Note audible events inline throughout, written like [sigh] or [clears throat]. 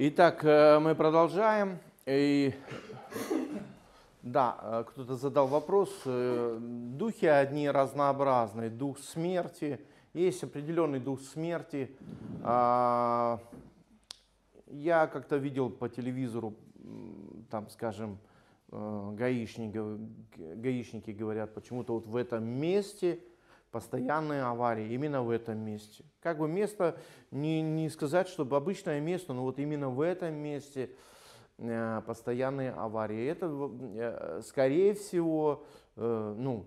Итак, э, мы продолжаем. И, да, э, кто-то задал вопрос. Э, духи одни разнообразные. Дух смерти. Есть определенный дух смерти. А, я как-то видел по телевизору, там, скажем, гаишники, гаишники говорят, почему-то вот в этом месте постоянные аварии именно в этом месте. Как бы место, не, не сказать, чтобы обычное место, но вот именно в этом месте э, постоянные аварии. Это, э, скорее всего, э, ну,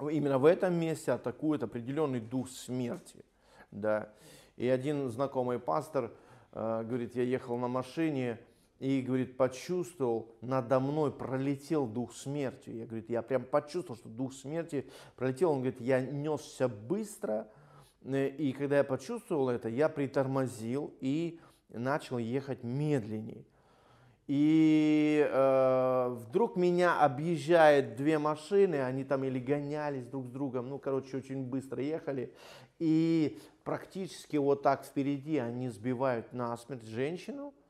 именно в этом месте атакует определенный дух смерти. Да. И один знакомый пастор говорит, я ехал на машине, и, говорит, почувствовал, надо мной пролетел дух смерти. Я, говорю, я прям почувствовал, что дух смерти пролетел. Он говорит, я несся быстро, э, и когда я почувствовал это, я притормозил и начал ехать медленнее. И э, вдруг меня объезжают две машины, они там или гонялись друг с другом, ну, короче, очень быстро ехали. И практически вот так впереди они сбивают насмерть женщину –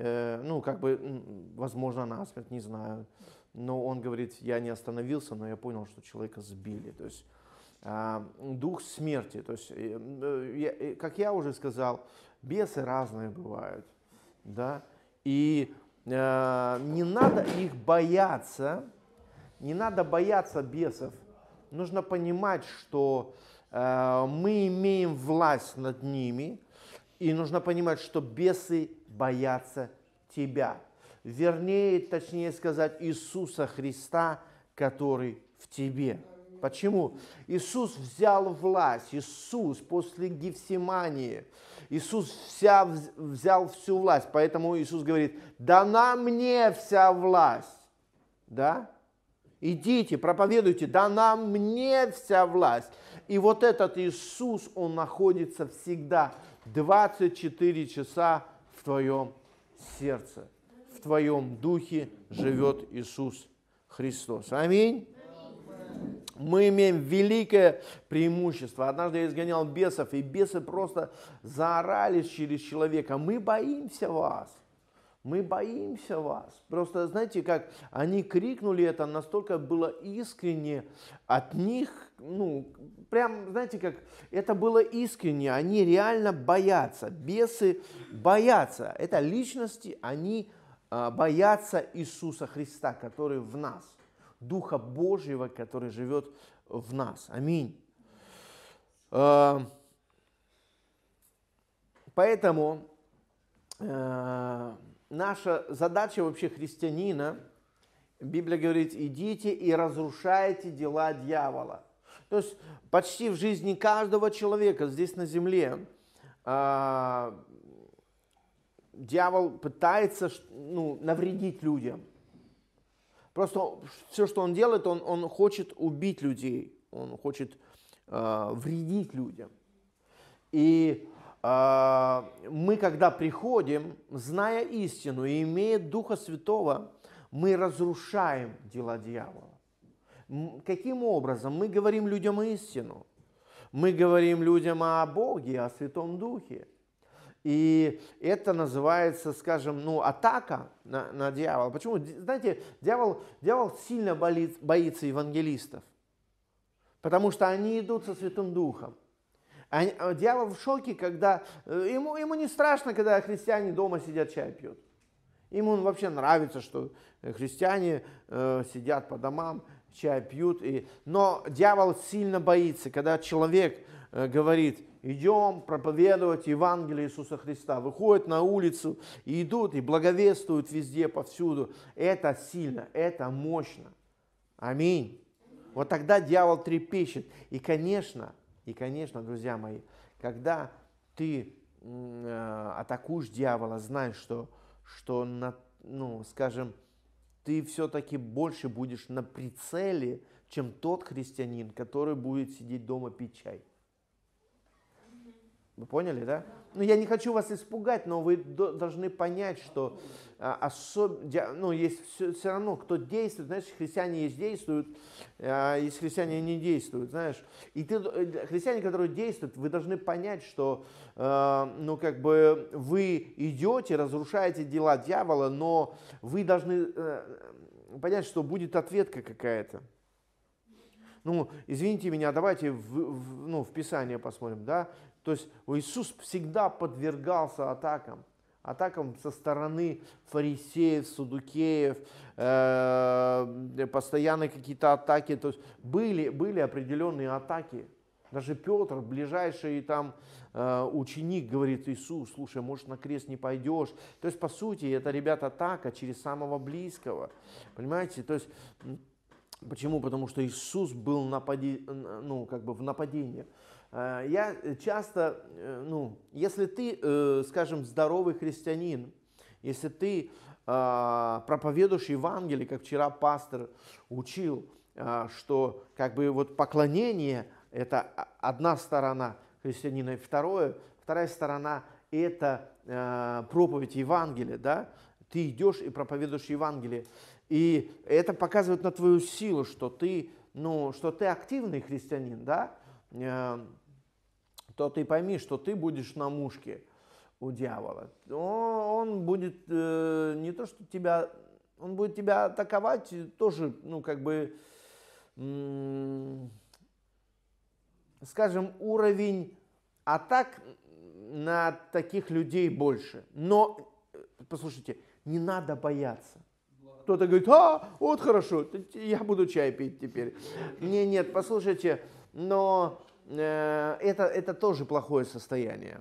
Э, ну, как бы, возможно, насмерть, не знаю. Но он говорит, я не остановился, но я понял, что человека сбили. То есть а, дух смерти. То есть, э, э, я, как я уже сказал, бесы разные бывают. Да? И э, не надо их бояться, не надо бояться бесов. Нужно понимать, что э, мы имеем власть над ними – и нужно понимать, что бесы боятся тебя. Вернее, точнее сказать, Иисуса Христа, который в тебе. Почему? Иисус взял власть. Иисус после Гефсимании. Иисус вся, взял всю власть. Поэтому Иисус говорит, дана мне вся власть. Да? Идите, проповедуйте, дана мне вся власть. И вот этот Иисус, он находится всегда 24 часа в твоем сердце, в твоем духе живет Иисус Христос. Аминь. Мы имеем великое преимущество. Однажды я изгонял бесов, и бесы просто заорались через человека. Мы боимся вас мы боимся вас. Просто знаете, как они крикнули это, настолько было искренне от них, ну, прям, знаете, как это было искренне, они реально боятся, бесы боятся. Это личности, они а, боятся Иисуса Христа, который в нас, Духа Божьего, который живет в нас. Аминь. А, поэтому а, наша задача вообще христианина, Библия говорит, идите и разрушайте дела дьявола. То есть почти в жизни каждого человека здесь на земле э, дьявол пытается ну, навредить людям. Просто все, что он делает, он, он хочет убить людей, он хочет э, вредить людям. И а, мы, когда приходим, зная истину и имея Духа Святого, мы разрушаем дела дьявола. Каким образом? Мы говорим людям истину. Мы говорим людям о Боге, о Святом Духе. И это называется, скажем, ну, атака на, на дьявола. Почему? Знаете, дьявол, дьявол сильно болит, боится евангелистов, потому что они идут со Святым Духом. Они, э, дьявол в шоке, когда э, ему, ему не страшно, когда христиане дома сидят чай пьют. Ему он вообще нравится, что э, христиане э, сидят по домам, чай пьют. И... Но дьявол сильно боится, когда человек э, говорит, идем проповедовать Евангелие Иисуса Христа. Выходят на улицу и идут, и благовествуют везде, повсюду. Это сильно, это мощно. Аминь. Вот тогда дьявол трепещет. И, конечно, и, конечно, друзья мои, когда ты э, атакуешь дьявола, знаешь, что, что на, ну, скажем, ты все-таки больше будешь на прицеле, чем тот христианин, который будет сидеть дома пить чай. Вы поняли, да? Ну, я не хочу вас испугать, но вы должны понять, что а, особ... ну, есть все, все равно, кто действует, знаешь, христиане есть действуют, а, есть христиане не действуют, знаешь. И ты, э, христиане, которые действуют, вы должны понять, что, а, ну, как бы вы идете, разрушаете дела дьявола, но вы должны а, понять, что будет ответка какая-то ну, извините меня, давайте в, в, ну, в Писание посмотрим, да, то есть Иисус всегда подвергался атакам. Атакам со стороны фарисеев, судукеев, э, постоянные какие-то атаки. То есть были, были определенные атаки. Даже Петр, ближайший там э, ученик, говорит, Иисус, слушай, может, на крест не пойдешь. То есть, по сути, это, ребята, атака через самого близкого. Понимаете? То есть, почему? Потому что Иисус был напади... ну, как бы в нападении. Э, я часто, э, ну, если ты, э, скажем, здоровый христианин, если ты а, проповедуешь Евангелие, как вчера пастор учил, а, что как бы вот поклонение – это одна сторона христианина, и второе, вторая сторона – это проповедь Евангелия, да? Ты идешь и проповедуешь Евангелие. И это показывает на твою силу, что ты, ну, что ты активный христианин, да? то ты пойми, что ты будешь на мушке у дьявола. Он, будет э, не то, что тебя, он будет тебя атаковать тоже, ну, как бы, скажем, уровень атак на таких людей больше. Но, э, послушайте, не надо бояться. Кто-то говорит, а, вот хорошо, я буду чай пить теперь. Не, нет, послушайте, но Э, это, это тоже плохое состояние.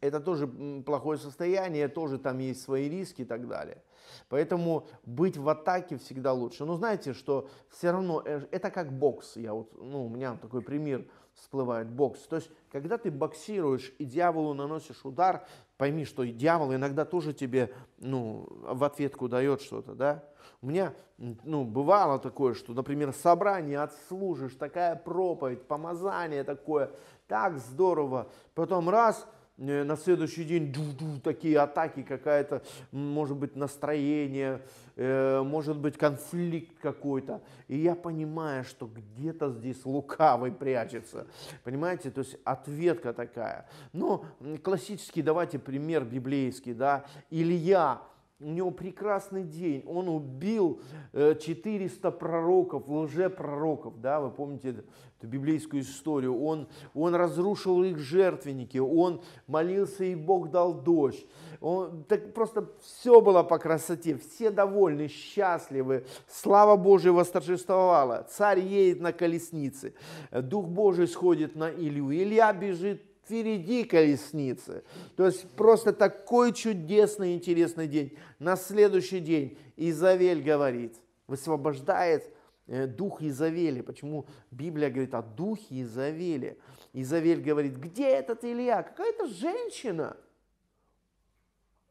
Это тоже плохое состояние, тоже там есть свои риски и так далее. Поэтому быть в атаке всегда лучше. Но знаете, что все равно э, это как бокс. Я вот, ну, у меня такой пример всплывает бокс. То есть, когда ты боксируешь и дьяволу наносишь удар, пойми, что и дьявол иногда тоже тебе ну, в ответку дает что-то, да? У меня, ну, бывало такое, что, например, собрание отслужишь, такая проповедь, помазание такое, так здорово. Потом раз, э, на следующий день ду -ду, такие атаки, какая-то, может быть, настроение, э, может быть, конфликт какой-то. И я понимаю, что где-то здесь лукавый прячется. Понимаете, то есть ответка такая. Но классический, давайте пример библейский, да, Илья, у него прекрасный день, он убил 400 э, пророков, лжепророков, да, вы помните эту, библейскую историю, он, он разрушил их жертвенники, он молился и Бог дал дождь, он, так просто все было по красоте, все довольны, счастливы, слава Божия восторжествовала, царь едет на колеснице, Дух Божий сходит на Илью, Илья бежит впереди колесницы. То есть просто такой чудесный, интересный день. На следующий день Изавель говорит, высвобождает э, дух Изавели. Почему Библия говорит о духе Изавели? Изавель говорит, где этот Илья? Какая-то женщина.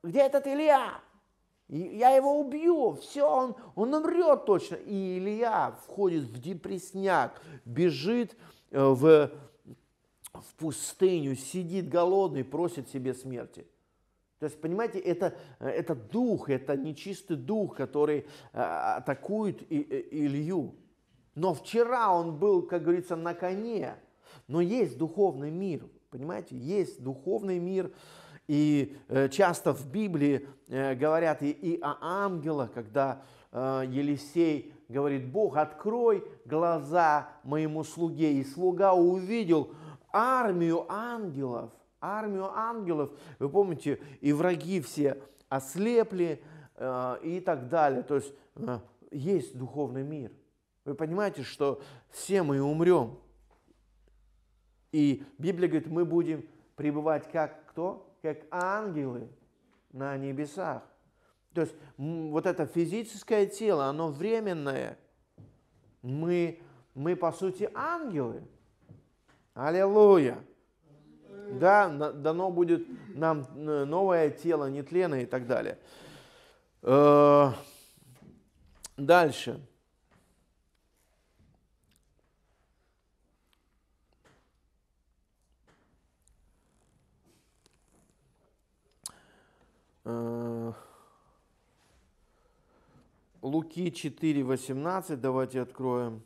Где этот Илья? Я его убью, все, он, он умрет точно. И Илья входит в депресняк, бежит э, в в пустыню, сидит голодный, просит себе смерти. То есть, понимаете, это, э, это дух, это нечистый дух, который э, атакует и, э, Илью. Но вчера он был, как говорится, на коне. Но есть духовный мир, понимаете, есть духовный мир. И часто в Библии говорят и, и о ангелах, когда Елисей говорит, Бог, открой глаза моему слуге. И слуга увидел, армию ангелов, армию ангелов. Вы помните, и враги все ослепли э, и так далее. То есть э, есть духовный мир. Вы понимаете, что все мы умрем. И Библия говорит, мы будем пребывать как кто? Как ангелы на небесах. То есть вот это физическое тело, оно временное. Мы, мы по сути, ангелы. Аллилуйя! Да, дано будет нам э, новое тело, нетлено и так далее. Э, дальше. Э, Луки 4, 18, давайте откроем.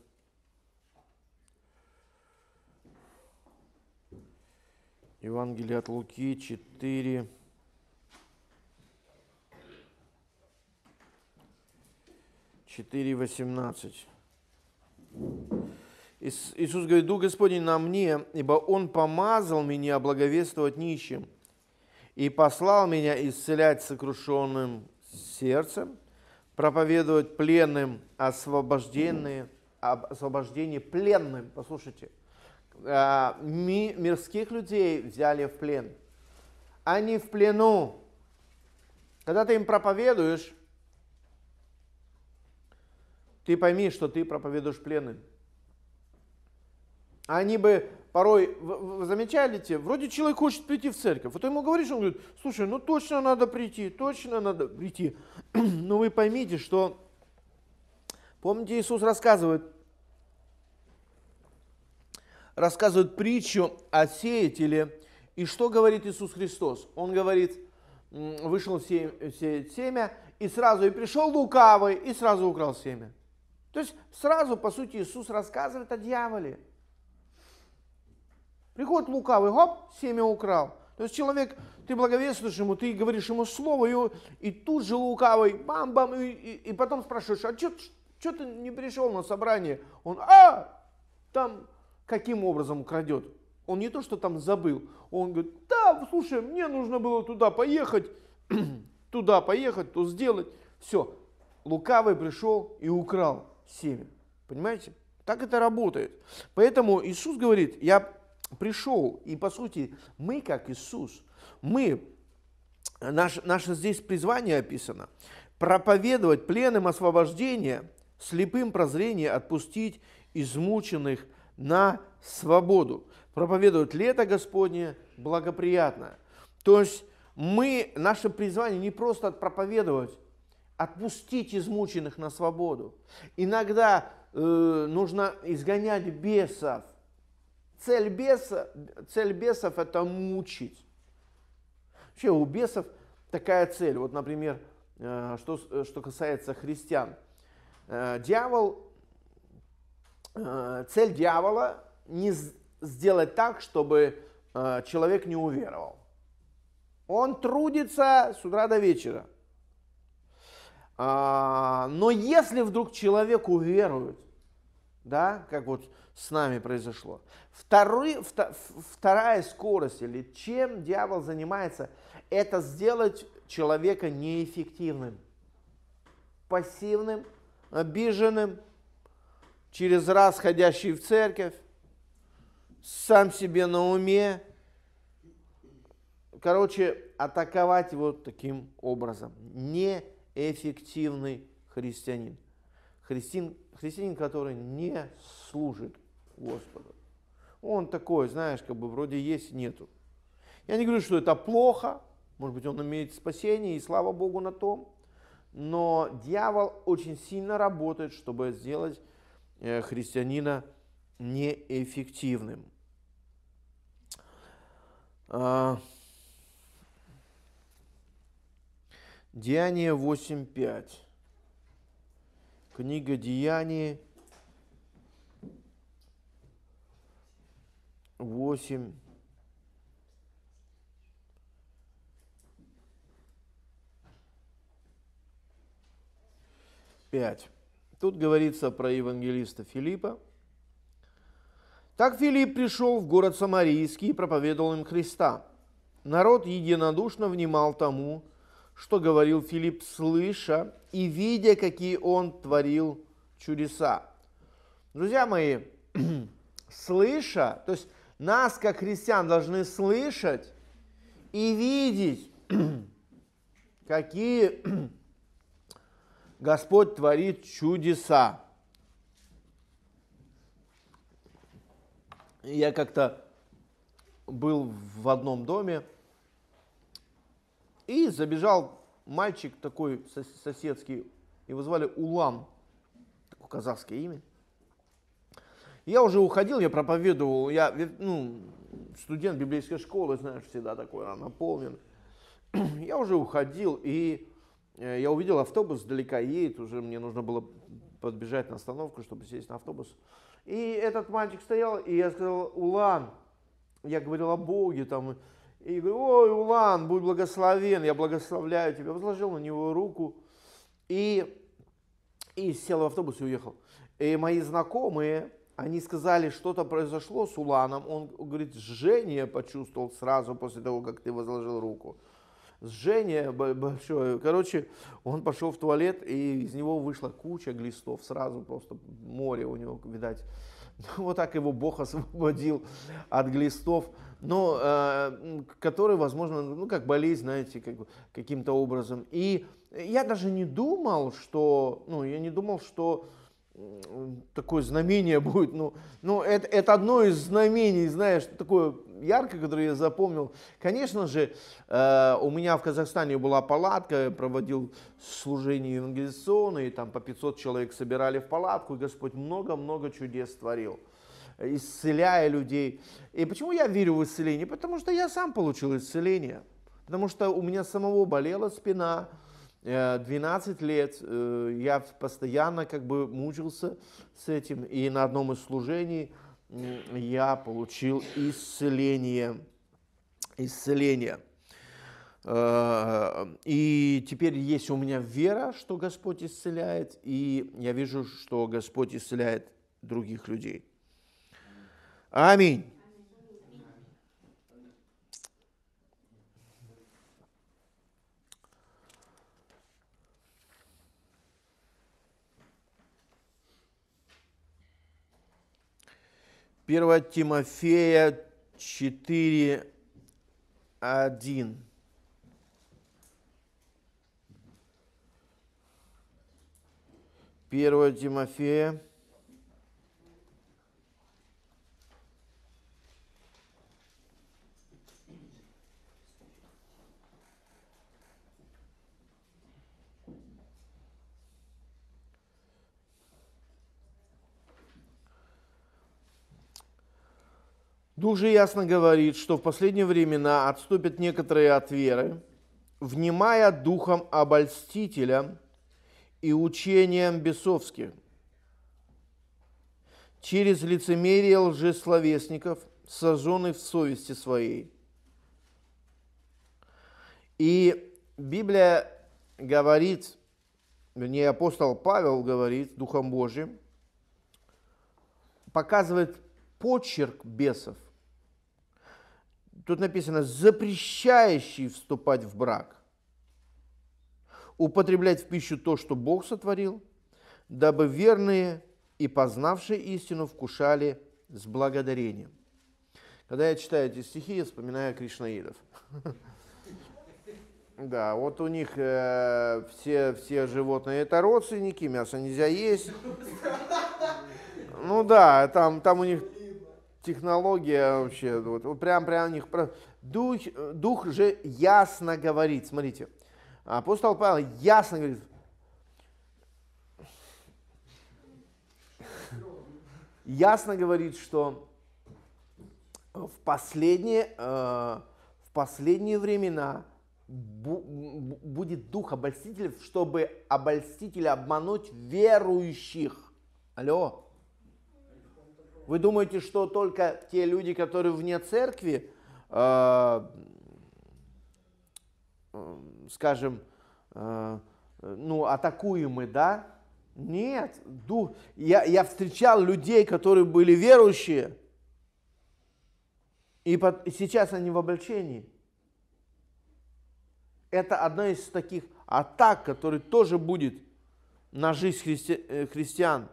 Евангелие от Луки 4, четыре восемнадцать. Иисус говорит, Дух Господень на мне, ибо Он помазал меня благовествовать нищим и послал меня исцелять сокрушенным сердцем, проповедовать пленным освобожденные, освобождение пленным. Послушайте – Э, ми, мирских людей взяли в плен. Они в плену. Когда ты им проповедуешь, ты пойми, что ты проповедуешь пленным. Они бы порой, вы, вы замечаете, вроде человек хочет прийти в церковь, вот ты ему говоришь, он говорит, слушай, ну точно надо прийти, точно надо прийти. [clears throat] Но вы поймите, что, помните, Иисус рассказывает, рассказывает притчу о сеятеле. И что говорит Иисус Христос? Он говорит, вышел сеять семя, и сразу, и пришел лукавый, и сразу украл семя. То есть сразу, по сути, Иисус рассказывает о дьяволе. Приходит лукавый, хоп, семя украл. То есть человек, ты благовествуешь ему, ты говоришь ему слово, и, и тут же лукавый, бам-бам, и, и, и потом спрашиваешь, а что ты не пришел на собрание? Он, а, там каким образом украдет? Он не то, что там забыл, он говорит, да, слушай, мне нужно было туда поехать, [clears throat] туда поехать, то сделать. Все, лукавый пришел и украл семя. Понимаете? Так это работает. Поэтому Иисус говорит, я пришел, и по сути мы, как Иисус, мы, наш, наше здесь призвание описано, проповедовать пленным освобождение, слепым прозрение отпустить измученных – на свободу. Проповедовать лето Господне благоприятно. То есть мы, наше призвание не просто проповедовать, отпустить измученных на свободу. Иногда э, нужно изгонять бесов. Цель, беса, цель бесов – это мучить. Вообще у бесов такая цель. Вот, например, э, что, что касается христиан. Э, дьявол Э, цель дьявола не сделать так, чтобы э, человек не уверовал. Он трудится с утра до вечера. А, но если вдруг человек уверует, да, как вот с нами произошло, второй, вторая скорость или чем дьявол занимается, это сделать человека неэффективным, пассивным, обиженным, через раз ходящий в церковь, сам себе на уме. Короче, атаковать его таким образом. Неэффективный христианин. Христин, христианин, который не служит Господу. Он такой, знаешь, как бы вроде есть, нету. Я не говорю, что это плохо, может быть, он имеет спасение, и слава Богу на том. Но дьявол очень сильно работает, чтобы сделать Э, христианина неэффективным. А, Деяние 8.5. Книга Деяний 8. Пять. Тут говорится про евангелиста Филиппа. Так Филипп пришел в город Самарийский и проповедовал им Христа. Народ единодушно внимал тому, что говорил Филипп, слыша и видя, какие он творил чудеса. Друзья мои, [clears throat] слыша, то есть нас, как христиан, должны слышать и видеть, [clears throat] какие Господь творит чудеса. Я как-то был в одном доме и забежал мальчик такой соседский, его звали Улан, такое казахское имя. Я уже уходил, я проповедовал, я ну, студент библейской школы, знаешь, всегда такой наполнен. [clears throat] Я уже уходил, и Э, я увидел автобус, далеко едет, уже мне нужно было подбежать на остановку, чтобы сесть на автобус. И этот мальчик стоял, и я сказал, Улан, я говорил о Боге там, и говорю, ой, Улан, будь благословен, я благословляю тебя. Возложил на него руку и, и сел в автобус и уехал. И мои знакомые, они сказали, что-то произошло с Уланом. Он, говорит, жжение почувствовал сразу после того, как ты возложил руку сжение большое. Короче, он пошел в туалет, и из него вышла куча глистов, сразу просто море у него, видать. [laughs] Ну, вот так его Бог освободил от глистов, но э, который, возможно, ну как болезнь, знаете, как, каким-то образом. И я даже не думал, что, ну я не думал, что такое знамение [laughs] будет, ну, ну это, это одно из знамений, знаешь, такое ярко, которые я запомнил. Конечно же, э, у меня в Казахстане была палатка, я проводил служение евангелизационное, и там по 500 человек собирали в палатку, и Господь много-много чудес творил исцеляя людей. И почему я верю в исцеление? Потому что я сам получил исцеление. Потому что у меня самого болела спина, 12 э, лет э, я постоянно как бы мучился с этим. И на одном из служений я получил исцеление. Исцеление. Э, и теперь есть у меня вера, что Господь исцеляет, и я вижу, что Господь исцеляет других людей. Аминь. 1 Тимофея 4, 1. Первое Тимофея Дух ну, же ясно говорит, что в последние времена отступят некоторые от веры, внимая духом обольстителя и учением бесовских, через лицемерие лжесловесников, сожженных в совести своей. И Библия говорит, вернее, апостол Павел говорит Духом Божьим, показывает почерк бесов – тут написано, запрещающий вступать в брак, употреблять в пищу то, что Бог сотворил, дабы верные и познавшие истину вкушали с благодарением. Когда я читаю эти стихи, я вспоминаю Кришнаидов. [laughs] Да, вот у них э, все, все животные это родственники, мясо нельзя есть. Ну да, там, там у них технология вообще, вот, прям, прям у них... Дух, дух же ясно говорит, смотрите. Апостол Павел ясно говорит. Ясно говорит, что в последние, э, в последние времена будет дух обольстителей, чтобы обольстители обмануть верующих. Алло. Вы думаете, что только те люди, которые вне церкви, э, э скажем, э, ну, атакуемы, да? Нет, дух. Я, я встречал людей, которые были верующие, и, под, сейчас они в обольщении. Это одна из таких атак, которые тоже будет на жизнь христи, э, христиан.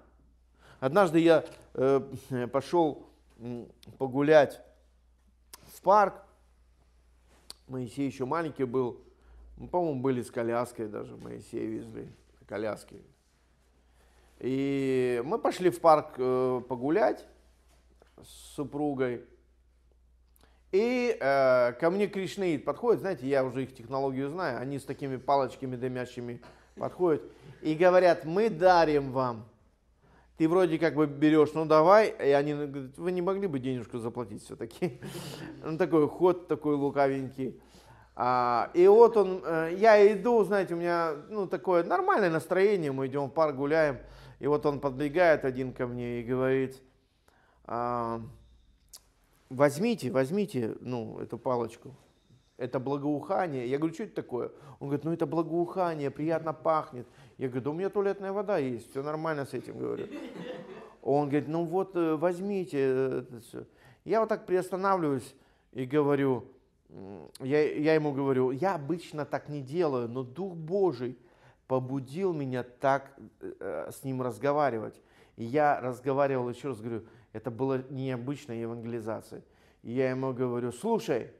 Однажды я Э, пошел погулять в парк. Моисей еще маленький был. Ну, по-моему, были с коляской даже. Моисей везли коляски. И мы пошли в парк э, погулять с супругой. И э, ко мне Кришнаид подходит, знаете, я уже их технологию знаю, они с такими палочками дымящими подходят и говорят, мы дарим вам ты вроде как бы берешь, ну давай, и они говорят, вы не могли бы денежку заплатить все-таки? [laughs] Ну такой ход такой лукавенький. А, и вот он, э, я иду, знаете, у меня ну, такое нормальное настроение, мы идем в парк, гуляем, и вот он подбегает один ко мне и говорит, «А, возьмите, возьмите, ну, эту палочку это благоухание. Я говорю, что это такое? Он говорит, ну это благоухание, приятно пахнет. Я говорю, да у меня туалетная вода есть, все нормально с этим, говорю. Он говорит, ну вот э, возьмите. Э, я вот так приостанавливаюсь и говорю, я, я ему говорю, я обычно так не делаю, но Дух Божий побудил меня так э, с ним разговаривать. И я разговаривал, еще раз говорю, это было необычная евангелизация. И я ему говорю, слушай,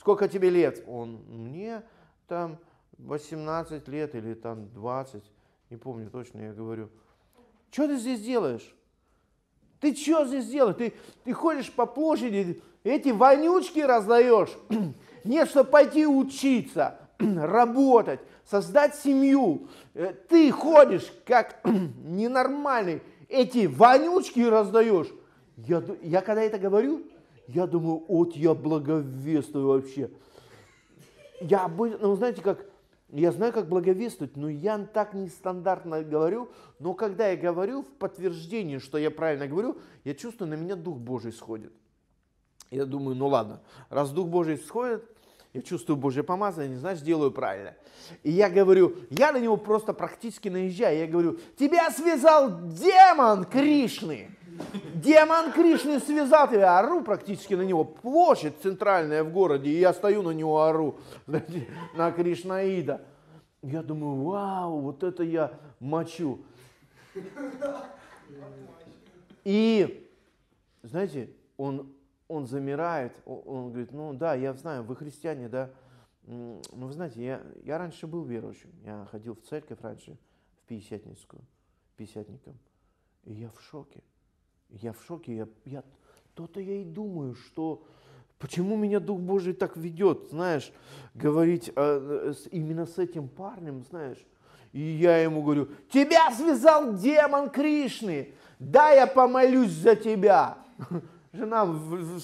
Сколько тебе лет? Он, мне там 18 лет или там 20, не помню точно, я говорю. Что ты здесь делаешь? Ты что здесь делаешь? Ты, ты ходишь по площади, эти вонючки раздаешь. [clears throat] Нет, чтобы пойти учиться, [clears throat] работать, создать семью. Э, ты ходишь как [clears throat] ненормальный, эти вонючки раздаешь. Я, я когда это говорю, я думаю, вот я благовествую вообще. Я обычно, ну знаете как, я знаю, как благовествовать, но я так нестандартно говорю, но когда я говорю в подтверждении, что я правильно говорю, я чувствую, на меня Дух Божий сходит. Я думаю, ну ладно, раз Дух Божий сходит, я чувствую Божье помазание, значит, делаю правильно. И я говорю, я на него просто практически наезжаю. Я говорю, тебя связал демон Кришны. Демон Кришны связал тебя, ору практически на него. Площадь центральная в городе, и я стою на него ору, на Кришнаида. Я думаю, вау, вот это я мочу. И, знаете, он он замирает, он говорит, ну да, я знаю, вы христиане, да, ну вы знаете, я, я раньше был верующим, я ходил в церковь раньше, в пятидесятницкую, пятидесятником, и я в шоке, я в шоке, я, я то-то я и думаю, что почему меня Дух Божий так ведет, знаешь, говорить а, э, с, именно с этим парнем, знаешь, и я ему говорю, тебя связал демон Кришны, да, я помолюсь за тебя. [laughs] Жена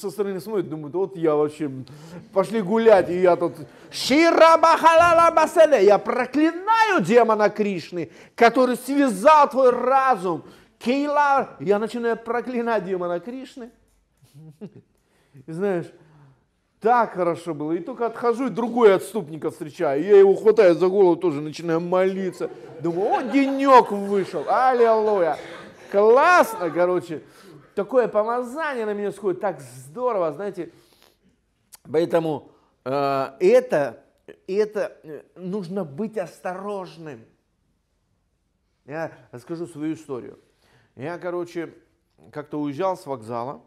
со стороны смотрит, думает, вот я вообще, пошли гулять, и я тут, Шира Бахалала я проклинаю демона Кришны, который связал твой разум, Кейла, я начинаю проклинать демона Кришны. И знаешь, так хорошо было. И только отхожу, и другой отступника встречаю. я его хватаю за голову, тоже начинаю молиться. Думаю, о, денек вышел, аллилуйя. Классно, короче такое помазание на меня сходит, так здорово, знаете. Поэтому э, это, это э, нужно быть осторожным. Я расскажу свою историю. Я, короче, как-то уезжал с вокзала.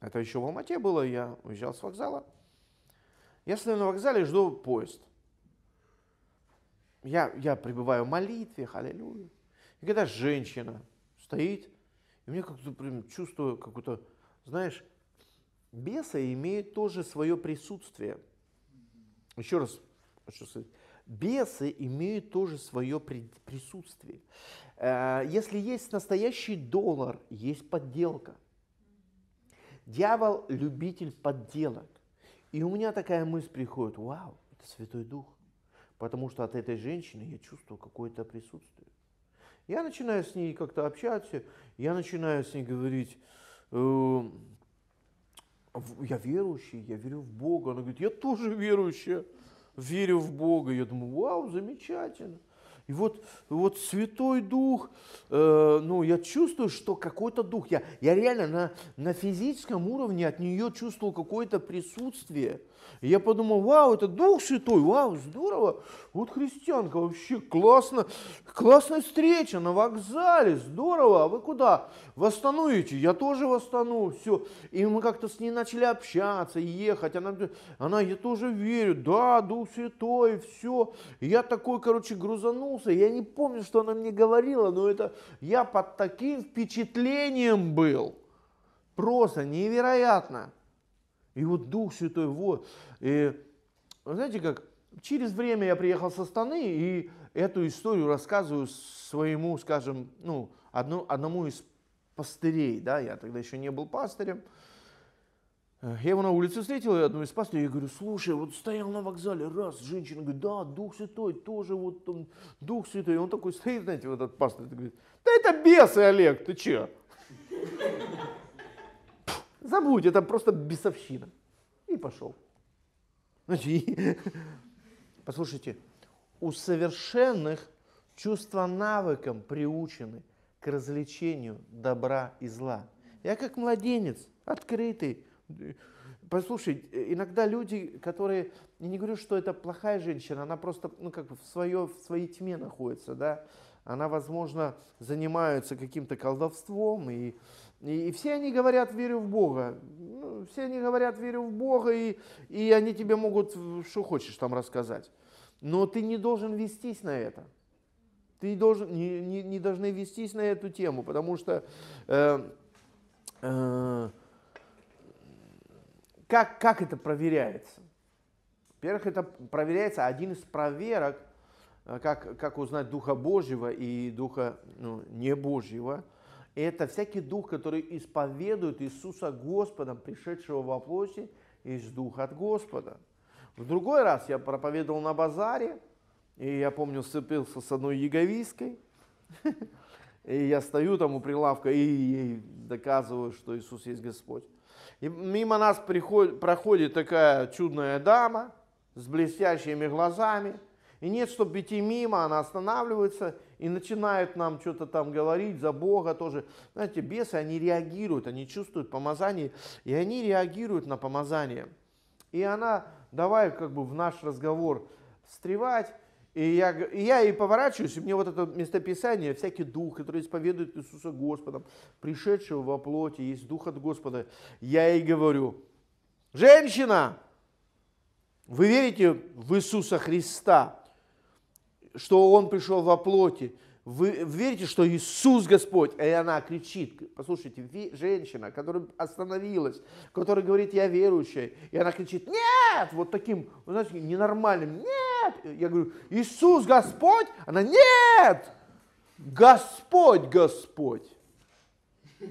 Это еще в Алмате было, я уезжал с вокзала. Я стою на вокзале и жду поезд. Я, я пребываю в молитве, аллилуйя. И когда женщина стоит и мне как-то прям чувствую какую-то, знаешь, бесы имеют тоже свое присутствие. Еще раз хочу сказать. Бесы имеют тоже свое присутствие. Э, если есть настоящий доллар, есть подделка. Дьявол – любитель подделок. И у меня такая мысль приходит, вау, это Святой Дух. Потому что от этой женщины я чувствую какое-то присутствие. Я начинаю с ней как-то общаться, я начинаю с ней говорить, э, я верующий, я верю в Бога. Она говорит, я тоже верующая, верю в Бога. Я думаю, вау, замечательно. И вот, вот Святой Дух, э, ну, я чувствую, что какой-то Дух, я, я реально на, на физическом уровне от нее чувствовал какое-то присутствие, и я подумал, вау, это Дух Святой, вау, здорово. Вот христианка, вообще классно. Классная встреча на вокзале, здорово. А вы куда? Восстановите? Я тоже восстану, все. И мы как-то с ней начали общаться, ехать. Она, она, я тоже верю, да, Дух Святой, все. я такой, короче, грузанулся. Я не помню, что она мне говорила, но это я под таким впечатлением был. Просто невероятно. И вот Дух Святой, вот. И знаете как, через время я приехал со Станы и эту историю рассказываю своему, скажем, ну, одну, одному из пастырей, да, я тогда еще не был пастырем. Я его на улице встретил, я одну из пастырей, я говорю, слушай, вот стоял на вокзале, раз, женщина говорит, да, Дух Святой, тоже вот там, Дух Святой. И он такой стоит, знаете, вот этот пастырь, говорит, да это бесы, Олег, ты че? Забудь, это просто бесовщина. И пошел. Значит, и... [laughs] Послушайте, у совершенных чувства навыком приучены к развлечению добра и зла. Я как младенец, открытый. Послушай, иногда люди, которые, я не говорю, что это плохая женщина, она просто ну, как в, свое, в своей тьме находится, да, она, возможно, занимается каким-то колдовством и и, и все они говорят, верю в Бога. Ну, все они говорят, верю в Бога, и, и они тебе могут э, что хочешь там рассказать. Но ты не должен вестись на это. Ты должен, не, не, не должны вестись на эту тему, потому что э, э, как, как это проверяется? Во-первых, это проверяется один из проверок, э, как, как узнать Духа Божьего и Духа ну, не Божьего – и это всякий дух, который исповедует Иисуса Господом, пришедшего во плоти, есть дух от Господа. В другой раз я проповедовал на базаре, и я помню, сцепился с одной яговийской, [laughs] и я стою там у прилавка и ей доказываю, что Иисус есть Господь. И мимо нас приходит, проходит такая чудная дама с блестящими глазами. И нет, чтобы идти мимо, она останавливается – и начинают нам что-то там говорить за Бога тоже. Знаете, бесы, они реагируют, они чувствуют помазание, и они реагируют на помазание. И она, давай как бы в наш разговор встревать, и я, и я и поворачиваюсь, и мне вот это местописание, всякий дух, который исповедует Иисуса Господом, пришедшего во плоти, есть дух от Господа, я и говорю, женщина, вы верите в Иисуса Христа? что Он пришел во плоти. Вы верите, что Иисус Господь? И она кричит, послушайте, женщина, которая остановилась, которая говорит, я верующая, и она кричит, нет, вот таким, знаете, ненормальным, нет. Я говорю, Иисус Господь? Она, нет, Господь Господь. [laughs]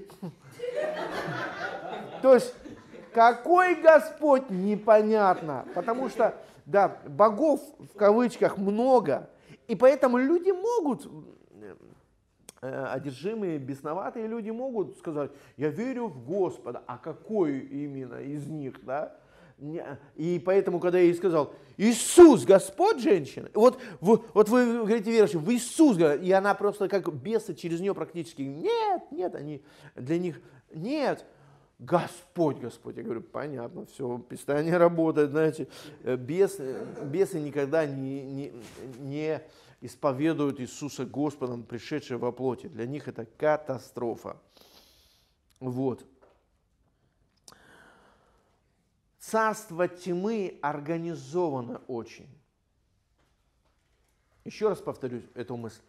То есть, какой Господь, непонятно, потому что, да, богов в кавычках много, и поэтому люди могут, э, одержимые, бесноватые люди могут сказать, я верю в Господа, а какой именно из них, да? И поэтому, когда я ей сказал, Иисус, Господь, женщина, вот, вот, вы говорите верующим, в Иисус, и она просто как бесы через нее практически, нет, нет, они, для них, нет, Господь, Господь. Я говорю, понятно, все, Писание работает, знаете. Э, бесы, бесы никогда не, не, не исповедуют Иисуса Господом, пришедшего во плоти. Для них это катастрофа. Вот. Царство тьмы организовано очень. Еще раз повторюсь эту мысль.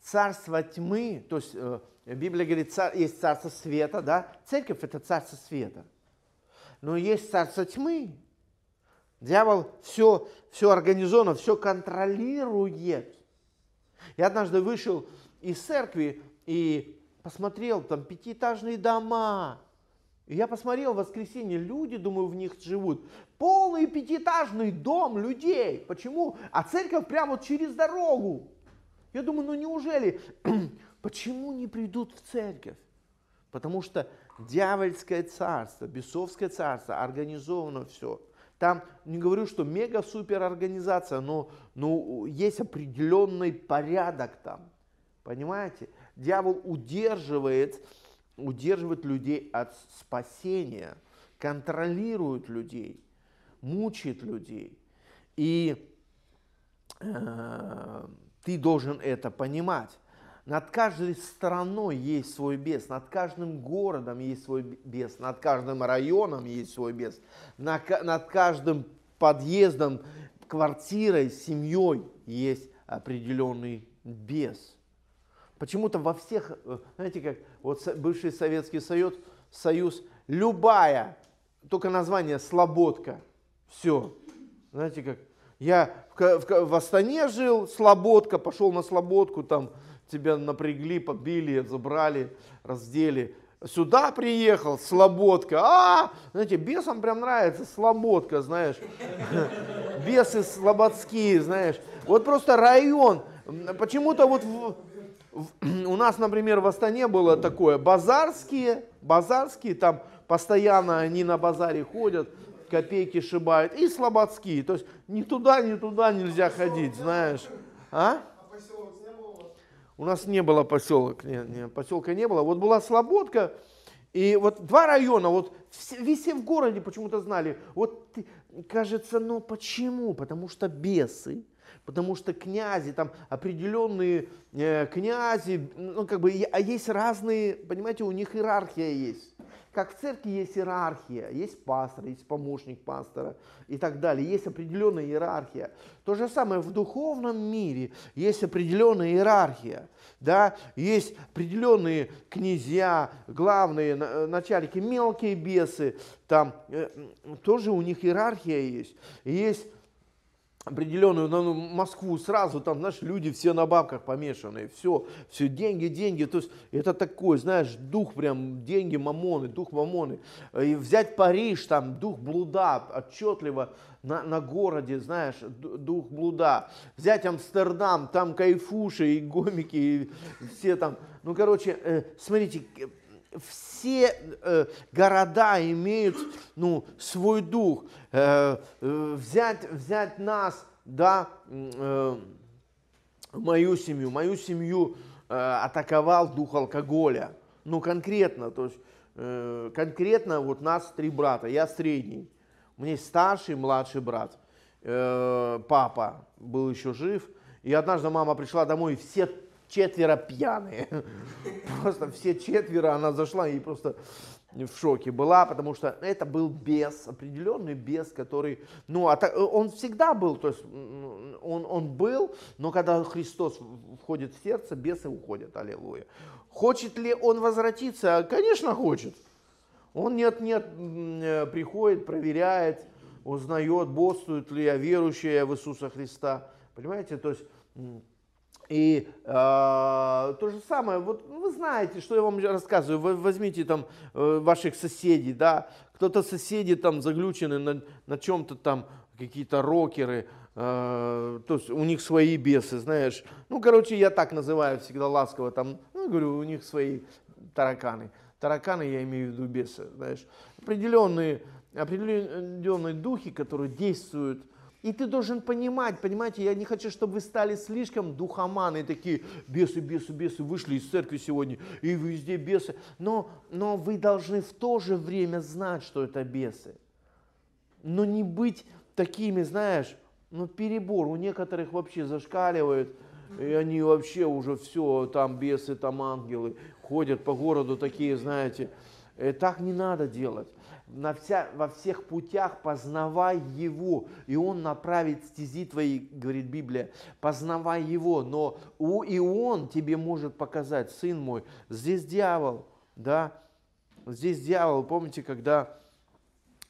Царство тьмы, то есть э, Библия говорит, есть царство света, да? Церковь – это царство света. Но есть царство тьмы. Дьявол все, все организовано, все контролирует. Я однажды вышел из церкви и посмотрел, там пятиэтажные дома. И я посмотрел в воскресенье, люди, думаю, в них живут. Полный пятиэтажный дом людей. Почему? А церковь прямо вот через дорогу. Я думаю, ну неужели Почему не придут в церковь? Потому что дьявольское царство, бесовское царство, организовано все. Там, не говорю, что мега-супер организация, но, но есть определенный порядок там. Понимаете? Дьявол удерживает, удерживает людей от спасения, контролирует людей, мучает людей. И э, ты должен это понимать. Над каждой страной есть свой бес, над каждым городом есть свой бес, над каждым районом есть свой бес, над каждым подъездом, квартирой, семьей есть определенный бес. Почему-то во всех, э, знаете, как вот бывший Советский Союз, Союз любая, только название «слободка», все. Знаете, как я в, в, в Астане жил, слободка, пошел на слободку, там тебя напрягли, побили, забрали, раздели. Сюда приехал, слободка. А, -а, -а! знаете, бесам прям нравится слободка, знаешь. [laughs] Бесы слободские, знаешь. Вот просто район. Почему-то вот в, в, [clears throat] у нас, например, в Астане было такое. Базарские, базарские, там постоянно они на базаре ходят, копейки шибают. И слободские. То есть ни туда, ни туда нельзя ходить, знаешь. А? У нас не было поселок, не, не, поселка не было. Вот была Слободка, и вот два района, вот все, все в городе почему-то знали. Вот кажется, но ну почему? Потому что бесы, потому что князи, там определенные э, князи, ну как бы, а есть разные, понимаете, у них иерархия есть как в церкви есть иерархия, есть пастор, есть помощник пастора и так далее, есть определенная иерархия. То же самое в духовном мире есть определенная иерархия, да, есть определенные князья, главные э, начальники, мелкие бесы, там э, тоже у них иерархия есть, есть определенную ну, ну, Москву сразу, там, знаешь, люди все на бабках помешанные, все, все, деньги, деньги, то есть это такой, знаешь, дух прям, деньги, мамоны, дух мамоны, и взять Париж, там, дух блуда, отчетливо на, на городе, знаешь, дух блуда, взять Амстердам, там кайфуши и гомики, и все там, ну, короче, э, смотрите, все э, города имеют ну, свой дух. Э, э, взять, взять нас, да, э, мою семью, мою семью э, атаковал дух алкоголя. Ну, конкретно, то есть, э, конкретно вот нас три брата, я средний. У меня есть старший, младший брат. Э, папа был еще жив. И однажды мама пришла домой, и все четверо пьяные. [laughs] Просто все четверо, она зашла и просто в шоке была, потому что это был бес, определенный бес, который, ну, а так, он всегда был, то есть он, он был, но когда Христос входит в сердце, бесы уходят, аллилуйя. Хочет ли он возвратиться? Конечно, хочет. Он нет-нет э, приходит, проверяет, узнает, бодрствует ли я верующая в Иисуса Христа. Понимаете, то есть и э, то же самое, вот вы знаете, что я вам рассказываю, вы возьмите там э, ваших соседей, да, кто-то соседи там заглючены на, на чем-то там, какие-то рокеры, э, то есть у них свои бесы, знаешь. Ну, короче, я так называю всегда ласково там, ну, говорю, у них свои тараканы. Тараканы, я имею в виду бесы, знаешь. Определенные, определенные духи, которые действуют и ты должен понимать, понимаете, я не хочу, чтобы вы стали слишком духоманы, такие бесы, бесы, бесы, вышли из церкви сегодня, и везде бесы. Но, но вы должны в то же время знать, что это бесы. Но не быть такими, знаешь, ну перебор. У некоторых вообще зашкаливает, и они вообще уже все, там бесы, там ангелы, ходят по городу такие, знаете. Э, так не надо делать на вся, во всех путях познавай Его, и Он направит стези твои, говорит Библия, познавай Его, но у, и Он тебе может показать, сын мой, здесь дьявол, да, здесь дьявол, помните, когда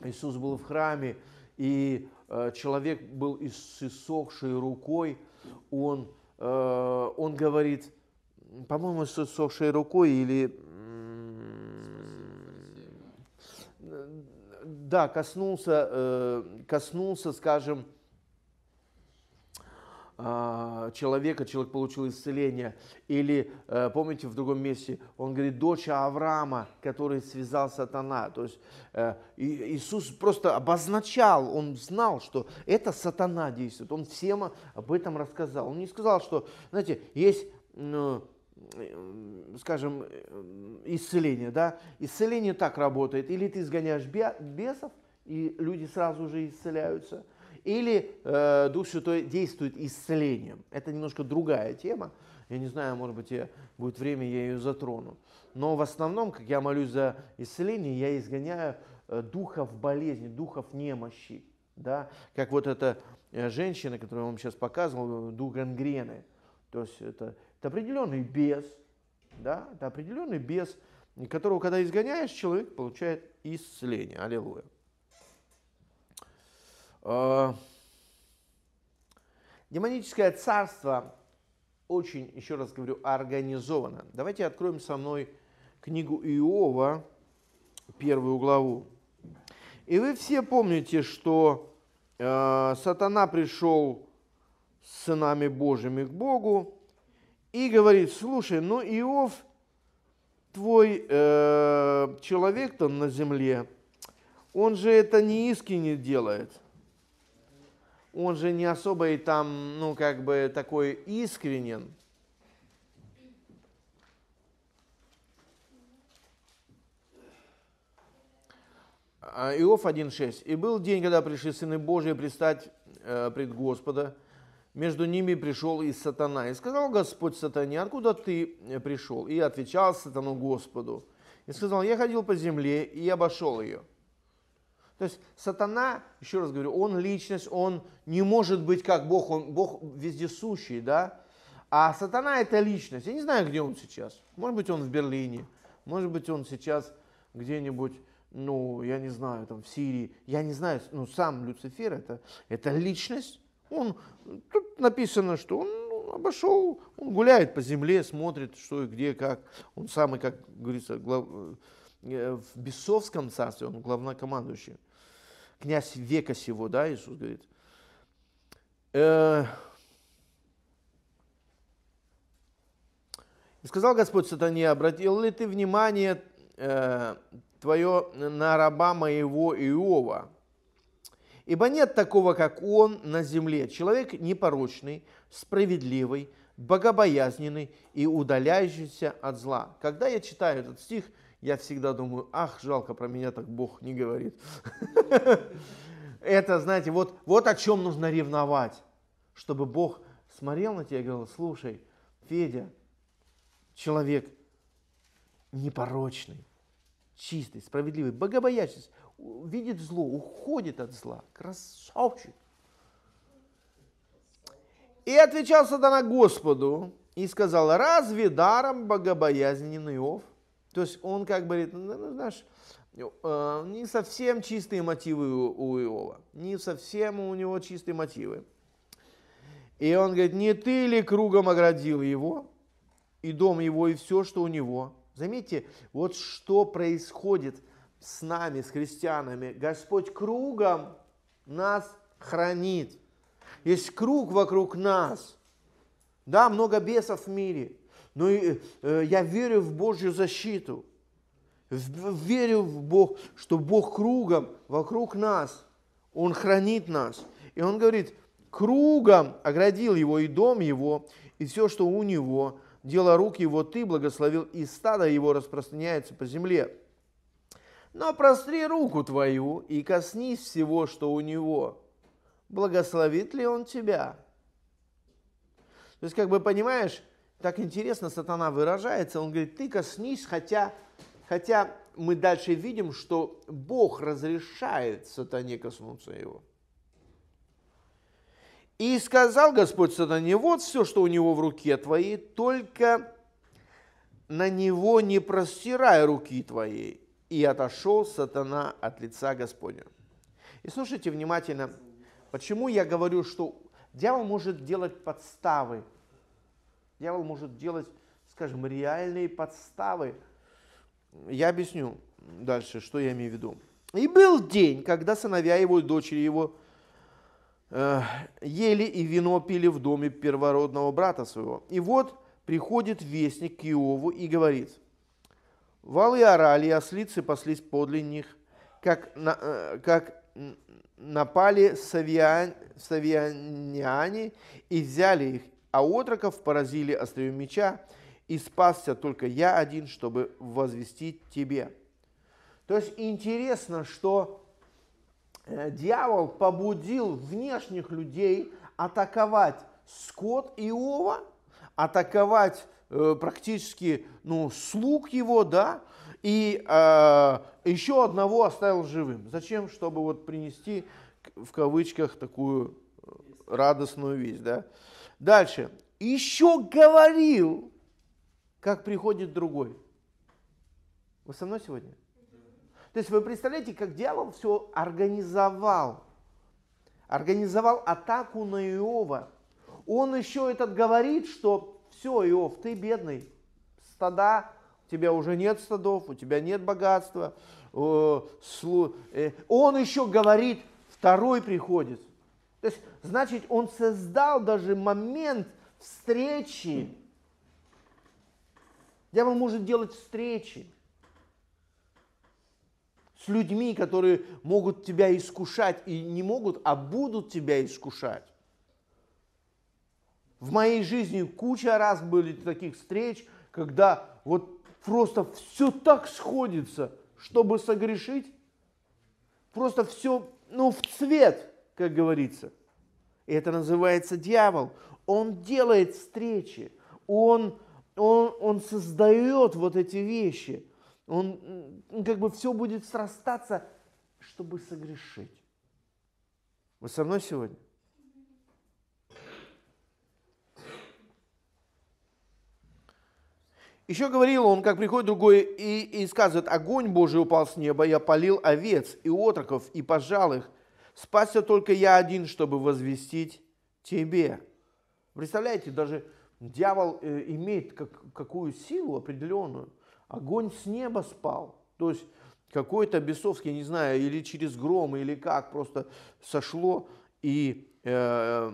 Иисус был в храме, и э, человек был с иссохшей рукой, он, э, он говорит, по-моему, с иссохшей рукой или да, коснулся, э, коснулся, скажем, а, человека, человек получил исцеление. Или, э, помните, в другом месте он говорит, дочь Авраама, который связал сатана. То есть э, Иисус просто обозначал, он знал, что это сатана действует. Он всем об этом рассказал. Он не сказал, что, знаете, есть ну, скажем, исцеление, да, исцеление так работает, или ты изгоняешь бесов, и люди сразу же исцеляются, или э, Дух Святой действует исцелением. Это немножко другая тема, я не знаю, может быть, я, будет время, я ее затрону. Но в основном, как я молюсь за исцеление, я изгоняю э, духов болезни, духов немощи. Да? Как вот эта э, женщина, которую я вам сейчас показывал, э, дух гангрены. То есть это это определенный бес, да, это определенный бес, которого, когда изгоняешь, человек получает исцеление. Аллилуйя. А, демоническое царство очень, еще раз говорю, организовано. Давайте откроем со мной книгу Иова, первую главу. И вы все помните, что э, сатана пришел с сынами Божьими к Богу, и говорит, слушай, ну Иов, твой э, человек там на земле, он же это не искренне делает. Он же не особо и там, ну, как бы такой искренен. А Иов 1.6. «И был день, когда пришли сыны Божии пристать э, пред Господа, между ними пришел и сатана. И сказал Господь сатане, откуда ты э, пришел? И отвечал сатану Господу. И сказал, я ходил по земле и обошел ее. То есть сатана, еще раз говорю, он личность, он не может быть как Бог, он Бог вездесущий, да? А сатана это личность. Я не знаю, где он сейчас. Может быть, он в Берлине, может быть, он сейчас где-нибудь ну, я не знаю, там, в Сирии, я не знаю, ну, сам Люцифер это, это личность, он, тут написано, что он обошел, он гуляет по земле, смотрит, что и где, как. Он самый, как говорится, глав... Э, э, в бесовском царстве, он главнокомандующий. Князь века сего, да, Иисус говорит. Э, и сказал Господь сатане, обратил ли ты внимание твое на раба моего Иова, Ибо нет такого, как он на земле. Человек непорочный, справедливый, богобоязненный и удаляющийся от зла. Когда я читаю этот стих, я всегда думаю, ах, жалко, про меня так Бог не говорит. Это, знаете, вот, вот о чем нужно ревновать, чтобы Бог смотрел на тебя и говорил, слушай, Федя, человек непорочный, чистый, справедливый, богобоящийся, видит зло, уходит от зла. Красавчик. И отвечал Сатана Господу и сказал, разве даром богобоязнен Иов? То есть он как бы говорит, ну, ну знаешь, э, не совсем чистые мотивы у Иова, не совсем у него чистые мотивы. И он говорит, не ты ли кругом оградил его, и дом его, и все, что у него? Заметьте, вот что происходит – с нами, с христианами, Господь кругом нас хранит. Есть круг вокруг нас. Да, много бесов в мире, но э, я верю в Божью защиту. Верю в Бог, что Бог кругом вокруг нас, Он хранит нас. И Он говорит, кругом оградил его и дом его, и все, что у него, дело рук его ты благословил, и стадо его распространяется по земле но простри руку твою и коснись всего, что у него. Благословит ли он тебя? То есть, как бы понимаешь, так интересно сатана выражается. Он говорит, ты коснись, хотя, хотя мы дальше видим, что Бог разрешает сатане коснуться его. И сказал Господь сатане, вот все, что у него в руке твоей, только на него не простирай руки твоей и отошел сатана от лица Господня. И слушайте внимательно, почему я говорю, что дьявол может делать подставы. Дьявол может делать, скажем, реальные подставы. Я объясню дальше, что я имею в виду. И был день, когда сыновья его и дочери его э, ели и вино пили в доме первородного брата своего. И вот приходит вестник к Иову и говорит – Валы орали, ослицы а паслись подле них, как, на, э, как напали савиан, савианяне и взяли их, а отроков поразили острием меча, и спасся только я один, чтобы возвестить тебе. То есть интересно, что э, дьявол побудил внешних людей атаковать скот Иова, атаковать Э, практически ну, слуг его, да, и э, еще одного оставил живым. Зачем? Чтобы вот принести в кавычках такую э, радостную весть, да. Дальше. Еще говорил, как приходит другой. Вы со мной сегодня? То есть вы представляете, как дьявол все организовал. Организовал атаку на Иова. Он еще этот говорит, что все, Иов, ты бедный, стада, у тебя уже нет стадов, у тебя нет богатства. Э, э, он еще говорит, второй приходит. То есть, значит, он создал даже момент встречи. Дьявол может делать встречи с людьми, которые могут тебя искушать и не могут, а будут тебя искушать. В моей жизни куча раз были таких встреч, когда вот просто все так сходится, чтобы согрешить. Просто все, ну, в цвет, как говорится. И это называется дьявол. Он делает встречи, он, он, он создает вот эти вещи. Он как бы все будет срастаться, чтобы согрешить. Вы со мной сегодня? Еще говорил он, как приходит другой и, и сказывает, огонь Божий упал с неба, я полил овец и отроков и пожал их. Спасся только я один, чтобы возвестить тебе. Представляете, даже дьявол э, имеет как, какую силу определенную. Огонь с неба спал. То есть какой-то бесовский, не знаю, или через гром, или как, просто сошло, и э,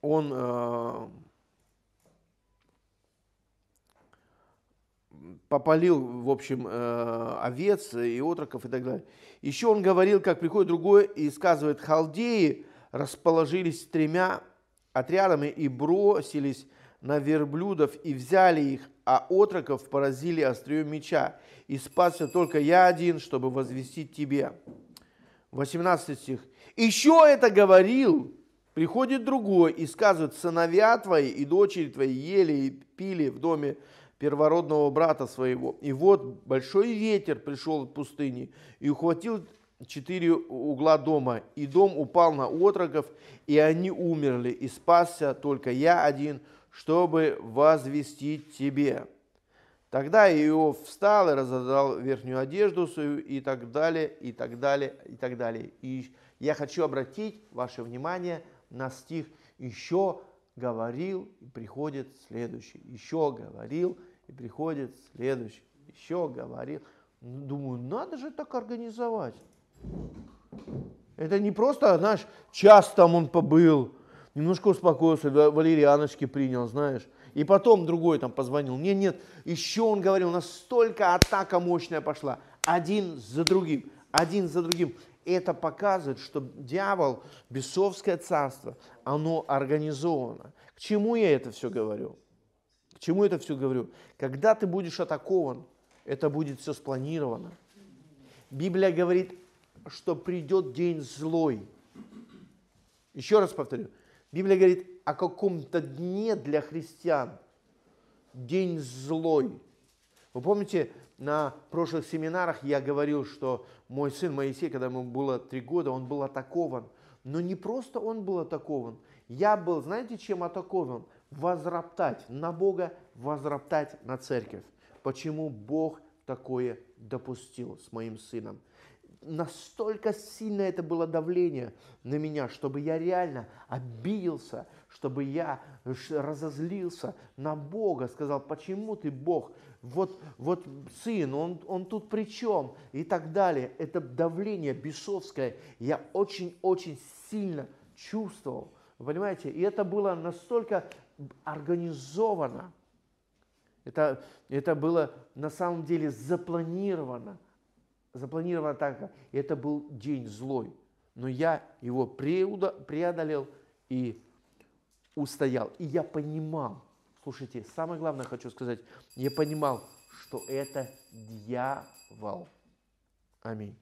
он... Э, попалил, в общем, э, овец и отроков и так далее. Еще он говорил, как приходит другой и сказывает, халдеи расположились тремя отрядами и бросились на верблюдов и взяли их, а отроков поразили острием меча. И спасся только я один, чтобы возвестить тебе. 18 стих. Еще это говорил, приходит другой и сказывает, сыновья твои и дочери твои ели и пили в доме первородного брата своего. И вот большой ветер пришел от пустыни и ухватил четыре угла дома, и дом упал на отроков, и они умерли, и спасся только я один, чтобы возвестить тебе». Тогда Иов встал и разодрал верхнюю одежду свою и так далее, и так далее, и так далее. И я хочу обратить ваше внимание на стих «Еще говорил» и приходит следующий. «Еще говорил» и приходит следующий, еще говорил. Думаю, надо же так организовать. Это не просто, знаешь, час там он побыл, немножко успокоился, валерьяночки принял, знаешь. И потом другой там позвонил. нет, нет, еще он говорил, настолько атака мощная пошла. Один за другим, один за другим. Это показывает, что дьявол, бесовское царство, оно организовано. К чему я это все говорю? чему это все говорю? Когда ты будешь атакован, это будет все спланировано. Библия говорит, что придет день злой. Еще раз повторю. Библия говорит о каком-то дне для христиан. День злой. Вы помните, на прошлых семинарах я говорил, что мой сын Моисей, когда ему было три года, он был атакован. Но не просто он был атакован. Я был, знаете, чем атакован? возроптать на Бога, возроптать на церковь. Почему Бог такое допустил с моим сыном? Настолько сильно это было давление на меня, чтобы я реально обиделся, чтобы я разозлился на Бога, сказал, почему ты Бог, вот, вот сын, он, он тут при чем и так далее. Это давление бесовское я очень-очень сильно чувствовал. понимаете? И это было настолько организовано. Это, это было на самом деле запланировано. Запланировано так, это был день злой. Но я его преодолел и устоял. И я понимал, слушайте, самое главное хочу сказать, я понимал, что это дьявол. Аминь.